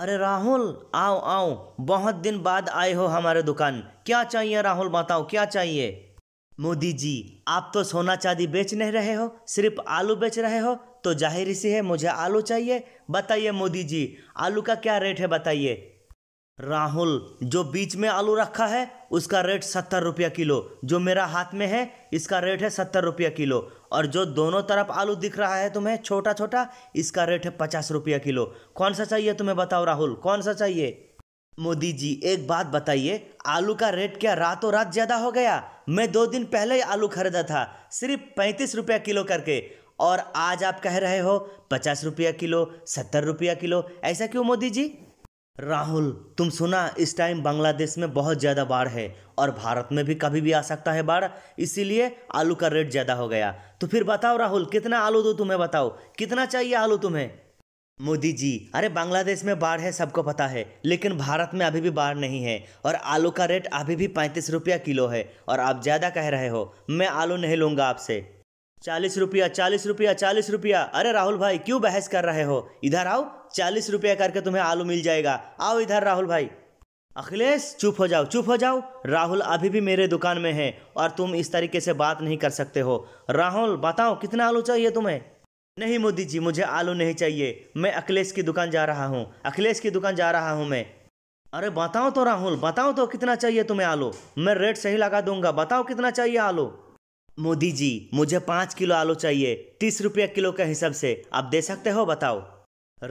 अरे राहुल आओ आओ बहुत दिन बाद आए हो हमारे दुकान क्या चाहिए राहुल बताओ क्या चाहिए मोदी जी आप तो सोना चांदी बेच नहीं रहे हो सिर्फ आलू बेच रहे हो तो जाहिर सी है मुझे आलू चाहिए बताइए मोदी जी आलू का क्या रेट है बताइए राहुल जो बीच में आलू रखा है उसका रेट सत्तर रुपया किलो जो मेरा हाथ में है इसका रेट है सत्तर रुपया किलो और जो दोनों तरफ आलू दिख रहा है तुम्हें छोटा छोटा इसका रेट है पचास रुपया किलो कौन सा चाहिए तुम्हें बताओ राहुल कौन सा चाहिए मोदी जी एक बात बताइए आलू का रेट क्या रातों रात ज़्यादा हो गया मैं दो दिन पहले ही आलू खरीदा था सिर्फ पैंतीस रुपया किलो करके और आज आप कह रहे हो पचास रुपया किलो सत्तर रुपया किलो ऐसा क्यों मोदी जी राहुल तुम सुना इस टाइम बांग्लादेश में बहुत ज़्यादा बाढ़ है और भारत में भी कभी भी आ सकता है बाढ़ इसीलिए आलू का रेट ज़्यादा हो गया तो फिर बताओ राहुल कितना आलू दो तुम्हें बताओ कितना चाहिए आलू तुम्हें मोदी जी अरे बांग्लादेश में बाढ़ है सबको पता है लेकिन भारत में अभी भी बाढ़ नहीं है और आलू का रेट अभी भी पैंतीस रुपया किलो है और आप ज़्यादा कह रहे हो मैं आलू नहीं लूँगा आपसे चालीस रुपया चालीस रुपया चालीस रुपया अरे राहुल भाई क्यों बहस कर रहे हो इधर आओ चालीस रुपया करके तुम्हें आलू मिल जाएगा आओ इधर राहुल भाई अखिलेश चुप हो जाओ चुप हो जाओ राहुल अभी भी मेरे दुकान में है और तुम इस तरीके से बात नहीं कर सकते हो राहुल बताओ कितना आलू चाहिए तुम्हें नहीं मोदी जी मुझे आलू नहीं चाहिए मैं अखिलेश की दुकान जा रहा हूँ अखिलेश की दुकान जा रहा हूँ मैं अरे बताओ तो राहुल बताओ तो कितना चाहिए तुम्हें आलू मैं रेट सही लगा दूंगा बताओ कितना चाहिए आलू मोदी जी मुझे पाँच किलो आलू चाहिए तीस रुपया किलो के हिसाब से आप दे सकते हो बताओ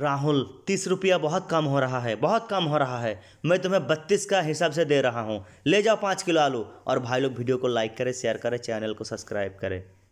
राहुल तीस रुपया बहुत कम हो रहा है बहुत कम हो रहा है मैं तुम्हें बत्तीस का हिसाब से दे रहा हूँ ले जाओ पाँच किलो आलू और भाई लोग वीडियो को लाइक करें शेयर करें चैनल को सब्सक्राइब करें